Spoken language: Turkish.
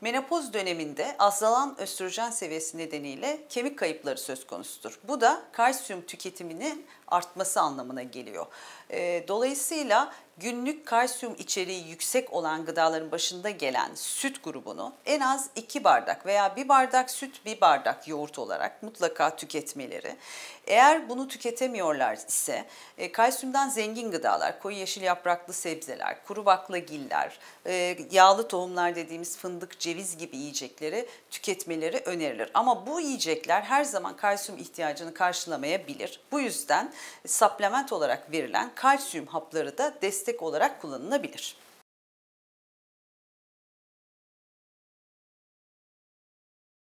Menopoz döneminde azalan östrojen seviyesi nedeniyle kemik kayıpları söz konusudur. Bu da kalsiyum tüketiminin artması anlamına geliyor. Ee, dolayısıyla günlük kalsiyum içeriği yüksek olan gıdaların başında gelen süt grubunu en az 2 bardak veya 1 bardak süt 1 bardak yoğurt olarak mutlaka tüketmeleri. Eğer bunu tüketemiyorlar ise e, kalsiyumdan zengin gıdalar, koyu yeşil yapraklı sebzeler, kuru baklagiller, e, yağlı tohumlar dediğimiz fındık, ceviz, ceviz gibi yiyecekleri tüketmeleri önerilir. Ama bu yiyecekler her zaman kalsiyum ihtiyacını karşılamayabilir. Bu yüzden supplement olarak verilen kalsiyum hapları da destek olarak kullanılabilir.